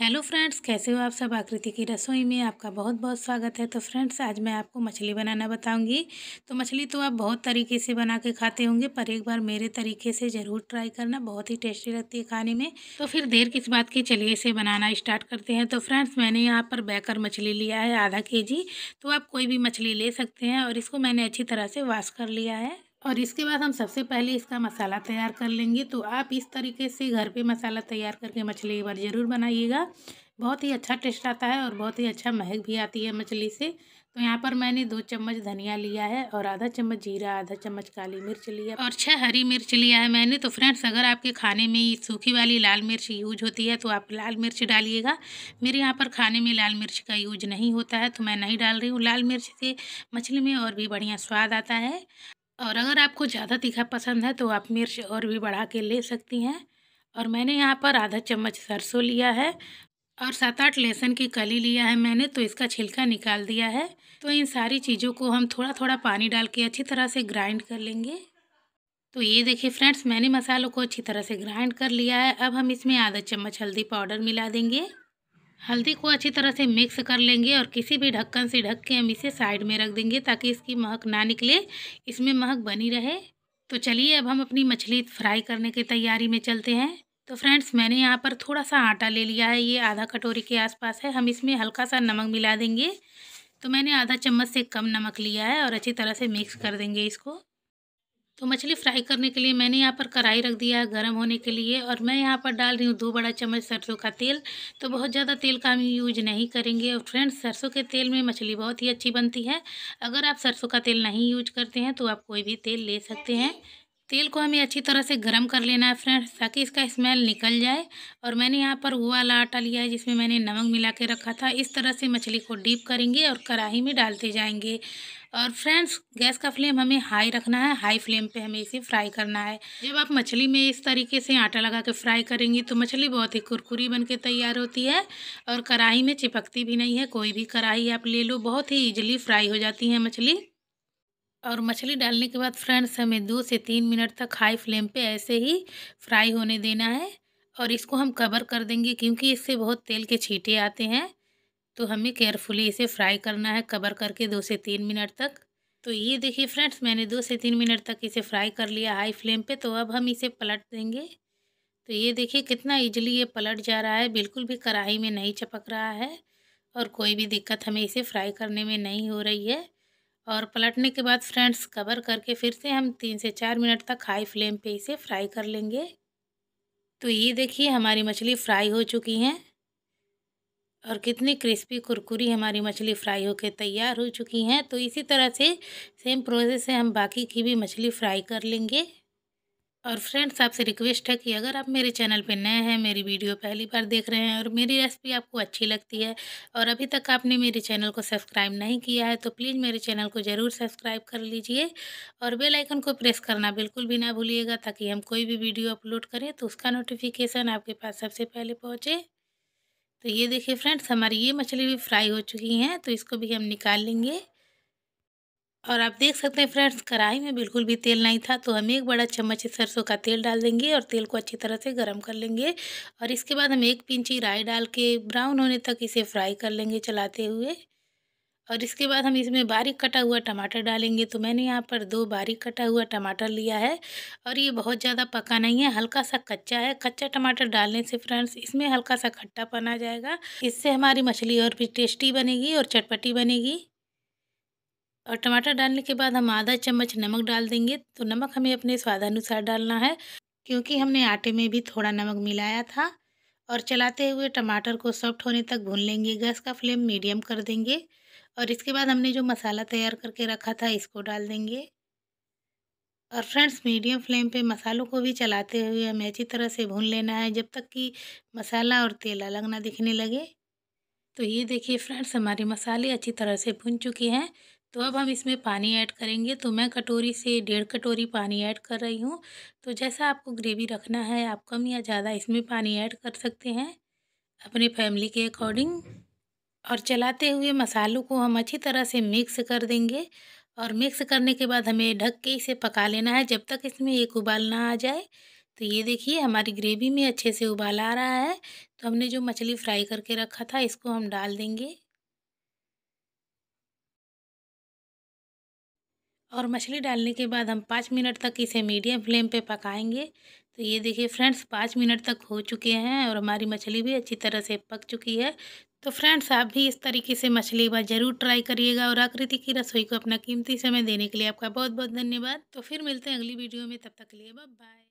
hello friends कैसे हो आप सब आकृति की रसोई में आपका बहुत बहुत स्वागत है तो फ्रेंड्स आज मैं आपको मछली बनाना बताऊंगी तो मछली तो आप बहुत तरीके से बना के खाते होंगे पर एक बार मेरे तरीके से ज़रूर ट्राई करना बहुत ही टेस्टी लगती है खाने में तो फिर देर किस बात की चलिए इसे बनाना स्टार्ट करते हैं तो फ्रेंड्स मैंने यहाँ पर बैकर मछली लिया है आधा के जी तो आप कोई भी मछली ले सकते हैं और इसको मैंने अच्छी तरह से वाश कर लिया है और इसके बाद हम सबसे पहले इसका मसाला तैयार कर लेंगे तो आप इस तरीके से घर पे मसाला तैयार करके मछली एक बार ज़रूर बनाइएगा बहुत ही अच्छा टेस्ट आता है और बहुत ही अच्छा महक भी आती है मछली से तो यहाँ पर मैंने दो चम्मच धनिया लिया है और आधा चम्मच जीरा आधा चम्मच काली मिर्च लिया और छः हरी मिर्च लिया है मैंने तो फ्रेंड्स अगर आपके खाने में सूखी वाली लाल मिर्च यूज होती है तो आप लाल मिर्च डालिएगा मेरे यहाँ पर खाने में लाल मिर्च का यूज नहीं होता है तो मैं नहीं डाल रही हूँ लाल मिर्च से मछली में और भी बढ़िया स्वाद आता है और अगर आपको ज़्यादा तीखा पसंद है तो आप मिर्च और भी बढ़ा के ले सकती हैं और मैंने यहाँ पर आधा चम्मच सरसों लिया है और सात आठ लहसुन की कली लिया है मैंने तो इसका छिलका निकाल दिया है तो इन सारी चीज़ों को हम थोड़ा थोड़ा पानी डाल के अच्छी तरह से ग्राइंड कर लेंगे तो ये देखिए फ्रेंड्स मैंने मसालों को अच्छी तरह से ग्राइंड कर लिया है अब हम इसमें आधा चम्मच हल्दी पाउडर मिला देंगे हल्दी को अच्छी तरह से मिक्स कर लेंगे और किसी भी ढक्कन से ढक के हम इसे साइड में रख देंगे ताकि इसकी महक ना निकले इसमें महक बनी रहे तो चलिए अब हम अपनी मछली फ्राई करने की तैयारी में चलते हैं तो फ्रेंड्स मैंने यहाँ पर थोड़ा सा आटा ले लिया है ये आधा कटोरी के आसपास है हम इसमें हल्का सा नमक मिला देंगे तो मैंने आधा चम्मच से कम नमक लिया है और अच्छी तरह से मिक्स कर देंगे इसको तो मछली फ्राई करने के लिए मैंने यहाँ पर कढ़ाई रख दिया है गर्म होने के लिए और मैं यहाँ पर डाल रही हूँ दो बड़ा चम्मच सरसों का तेल तो बहुत ज़्यादा तेल का हम यूज नहीं करेंगे और फ्रेंड्स सरसों के तेल में मछली बहुत ही अच्छी बनती है अगर आप सरसों का तेल नहीं यूज करते हैं तो आप कोई भी तेल ले सकते हैं तेल को हमें अच्छी तरह से गर्म कर लेना है फ्रेंड्स ताकि इसका स्मेल निकल जाए और मैंने यहाँ पर वो वाला आटा लिया है जिसमें मैंने नमक मिला के रखा था इस तरह से मछली को डीप करेंगे और कढ़ाई में डालते जाएंगे और फ्रेंड्स गैस का फ्लेम हमें हाई रखना है हाई फ्लेम पे हमें इसे फ्राई करना है जब आप मछली में इस तरीके से आटा लगा के फ्राई करेंगे तो मछली बहुत ही कुरकुरी बन के तैयार होती है और कढ़ाई में चिपकती भी नहीं है कोई भी कढ़ाई आप ले लो बहुत ही ईजिली फ्राई हो जाती है मछली और मछली डालने के बाद फ्रेंड्स हमें दो से तीन मिनट तक हाई फ्लेम पे ऐसे ही फ्राई होने देना है और इसको हम कवर कर देंगे क्योंकि इससे बहुत तेल के छींटे आते हैं तो हमें केयरफुली इसे फ्राई करना है कवर करके दो से तीन मिनट तक तो ये देखिए फ्रेंड्स मैंने दो से तीन मिनट तक इसे फ्राई कर लिया हाई फ्लेम पे तो अब हम इसे पलट देंगे तो ये देखिए कितना इजीली ये पलट जा रहा है बिल्कुल भी कढ़ाई में नहीं चपक रहा है और कोई भी दिक्कत हमें इसे फ्राई करने में नहीं हो रही है और पलटने के बाद फ्रेंड्स कवर करके फिर से हम तीन से चार मिनट तक हाई फ्लेम पे इसे फ्राई कर लेंगे तो ये देखिए हमारी मछली फ्राई हो चुकी हैं और कितनी क्रिस्पी कुरकुरी हमारी मछली फ्राई होकर तैयार हो चुकी हैं तो इसी तरह से सेम प्रोसेस से हम बाकी की भी मछली फ्राई कर लेंगे और फ्रेंड्स आपसे रिक्वेस्ट है कि अगर आप मेरे चैनल पर नए हैं मेरी वीडियो पहली बार देख रहे हैं और मेरी रेसिपी आपको अच्छी लगती है और अभी तक आपने मेरे चैनल को सब्सक्राइब नहीं किया है तो प्लीज़ मेरे चैनल को ज़रूर सब्सक्राइब कर लीजिए और बेल आइकन को प्रेस करना बिल्कुल भी ना भूलिएगा ताकि हम कोई भी वीडियो अपलोड करें तो उसका नोटिफिकेशन आपके पास सबसे पहले पहुँचे तो ये देखिए फ्रेंड्स हमारी ये मछली भी फ्राई हो चुकी हैं तो इसको भी हम निकाल लेंगे और आप देख सकते हैं फ्रेंड्स कढ़ाई में बिल्कुल भी तेल नहीं था तो हम एक बड़ा चम्मच सरसों का तेल डाल देंगे और तेल को अच्छी तरह से गर्म कर लेंगे और इसके बाद हम एक पिंची राई डाल के ब्राउन होने तक इसे फ्राई कर लेंगे चलाते हुए और इसके बाद हम इसमें बारीक कटा हुआ टमाटर डालेंगे तो मैंने यहाँ पर दो बारीक कटा हुआ टमाटर लिया है और ये बहुत ज़्यादा पका नहीं है हल्का सा कच्चा है कच्चा टमाटर डालने से फ्रेंड्स इसमें हल्का सा खट्टापन आ जाएगा इससे हमारी मछली और भी टेस्टी बनेगी और चटपटी बनेगी और टमाटर डालने के बाद हम आधा चम्मच नमक डाल देंगे तो नमक हमें अपने स्वादानुसार डालना है क्योंकि हमने आटे में भी थोड़ा नमक मिलाया था और चलाते हुए टमाटर को सॉफ्ट होने तक भून लेंगे गैस का फ्लेम मीडियम कर देंगे और इसके बाद हमने जो मसाला तैयार करके रखा था इसको डाल देंगे और फ्रेंड्स मीडियम फ्लेम पे मसालों को भी चलाते हुए हमें अच्छी तरह से भून लेना है जब तक कि मसाला और तेल अलग ना दिखने लगे तो ये देखिए फ्रेंड्स हमारे मसाले अच्छी तरह से भुन चुके हैं तो अब हम इसमें पानी ऐड करेंगे तो मैं कटोरी से डेढ़ कटोरी पानी ऐड कर रही हूँ तो जैसा आपको ग्रेवी रखना है आप कम या ज़्यादा इसमें पानी ऐड कर सकते हैं अपने फैमिली के अकॉर्डिंग और चलाते हुए मसालों को हम अच्छी तरह से मिक्स कर देंगे और मिक्स करने के बाद हमें ढक के इसे पका लेना है जब तक इसमें एक उबाल ना आ जाए तो ये देखिए हमारी ग्रेवी में अच्छे से उबाल आ रहा है तो हमने जो मछली फ्राई करके रखा था इसको हम डाल देंगे और मछली डालने के बाद हम पाँच मिनट तक इसे मीडियम फ्लेम पे पकाएंगे तो ये देखिए फ्रेंड्स पाँच मिनट तक हो चुके हैं और हमारी मछली भी अच्छी तरह से पक चुकी है तो फ्रेंड्स आप भी इस तरीके से मछली एक बार ज़रूर ट्राई करिएगा और आकृति की रसोई को अपना कीमती समय देने के लिए आपका बहुत बहुत धन्यवाद तो फिर मिलते हैं अगली वीडियो में तब तक के लिए बाय